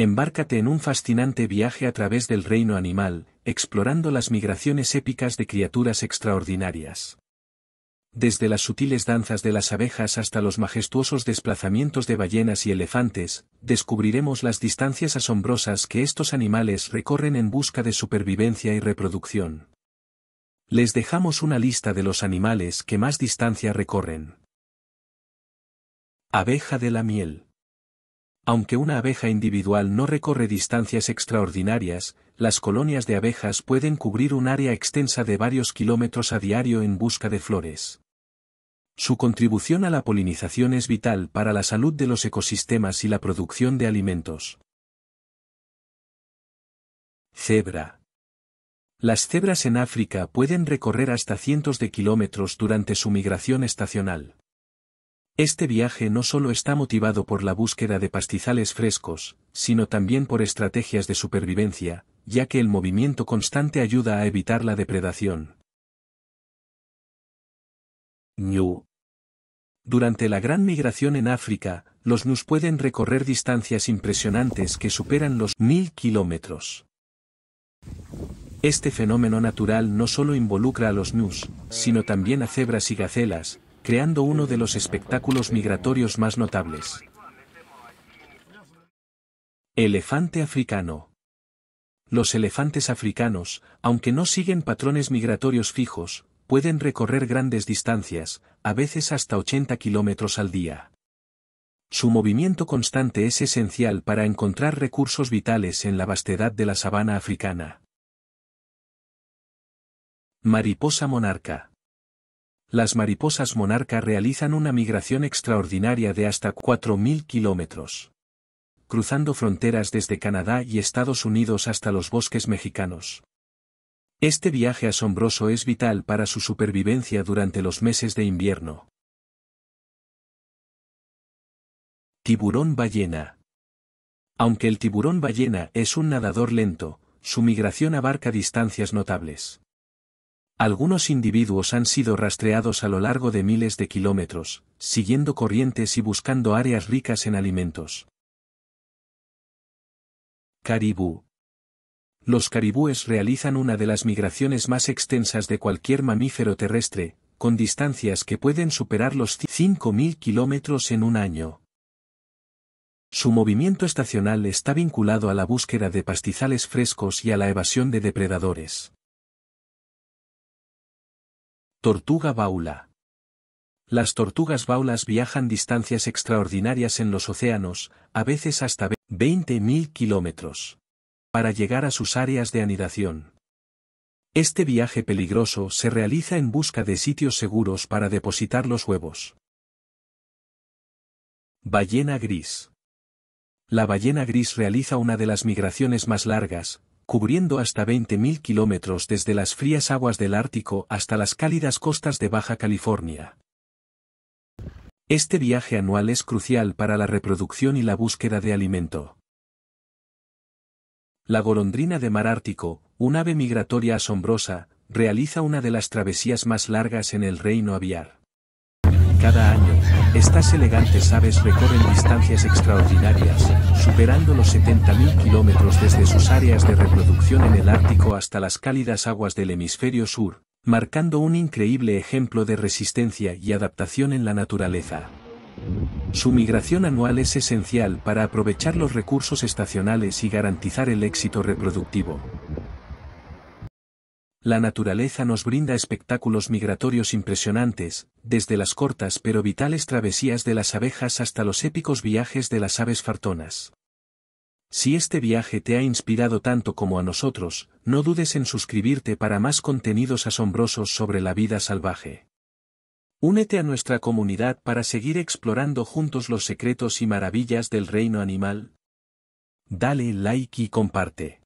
Embárcate en un fascinante viaje a través del reino animal, explorando las migraciones épicas de criaturas extraordinarias. Desde las sutiles danzas de las abejas hasta los majestuosos desplazamientos de ballenas y elefantes, descubriremos las distancias asombrosas que estos animales recorren en busca de supervivencia y reproducción. Les dejamos una lista de los animales que más distancia recorren. Abeja de la miel. Aunque una abeja individual no recorre distancias extraordinarias, las colonias de abejas pueden cubrir un área extensa de varios kilómetros a diario en busca de flores. Su contribución a la polinización es vital para la salud de los ecosistemas y la producción de alimentos. Cebra. Las cebras en África pueden recorrer hasta cientos de kilómetros durante su migración estacional. Este viaje no solo está motivado por la búsqueda de pastizales frescos, sino también por estrategias de supervivencia, ya que el movimiento constante ayuda a evitar la depredación. Ñu. Durante la gran migración en África, los Nus pueden recorrer distancias impresionantes que superan los 1.000 kilómetros. Este fenómeno natural no solo involucra a los Nus, sino también a cebras y gacelas, creando uno de los espectáculos migratorios más notables. Elefante africano. Los elefantes africanos, aunque no siguen patrones migratorios fijos, pueden recorrer grandes distancias, a veces hasta 80 kilómetros al día. Su movimiento constante es esencial para encontrar recursos vitales en la vastedad de la sabana africana. Mariposa monarca las mariposas monarca realizan una migración extraordinaria de hasta 4.000 kilómetros. Cruzando fronteras desde Canadá y Estados Unidos hasta los bosques mexicanos. Este viaje asombroso es vital para su supervivencia durante los meses de invierno. Tiburón ballena. Aunque el tiburón ballena es un nadador lento, su migración abarca distancias notables. Algunos individuos han sido rastreados a lo largo de miles de kilómetros, siguiendo corrientes y buscando áreas ricas en alimentos. Caribú. Los caribúes realizan una de las migraciones más extensas de cualquier mamífero terrestre, con distancias que pueden superar los 5.000 kilómetros en un año. Su movimiento estacional está vinculado a la búsqueda de pastizales frescos y a la evasión de depredadores. Tortuga baula. Las tortugas baulas viajan distancias extraordinarias en los océanos, a veces hasta 20.000 kilómetros, para llegar a sus áreas de anidación. Este viaje peligroso se realiza en busca de sitios seguros para depositar los huevos. Ballena gris. La ballena gris realiza una de las migraciones más largas, cubriendo hasta 20.000 kilómetros desde las frías aguas del Ártico hasta las cálidas costas de Baja California. Este viaje anual es crucial para la reproducción y la búsqueda de alimento. La golondrina de mar Ártico, un ave migratoria asombrosa, realiza una de las travesías más largas en el reino aviar cada año, estas elegantes aves recorren distancias extraordinarias, superando los 70.000 kilómetros desde sus áreas de reproducción en el Ártico hasta las cálidas aguas del hemisferio sur, marcando un increíble ejemplo de resistencia y adaptación en la naturaleza. Su migración anual es esencial para aprovechar los recursos estacionales y garantizar el éxito reproductivo la naturaleza nos brinda espectáculos migratorios impresionantes, desde las cortas pero vitales travesías de las abejas hasta los épicos viajes de las aves fartonas. Si este viaje te ha inspirado tanto como a nosotros, no dudes en suscribirte para más contenidos asombrosos sobre la vida salvaje. Únete a nuestra comunidad para seguir explorando juntos los secretos y maravillas del reino animal. Dale like y comparte.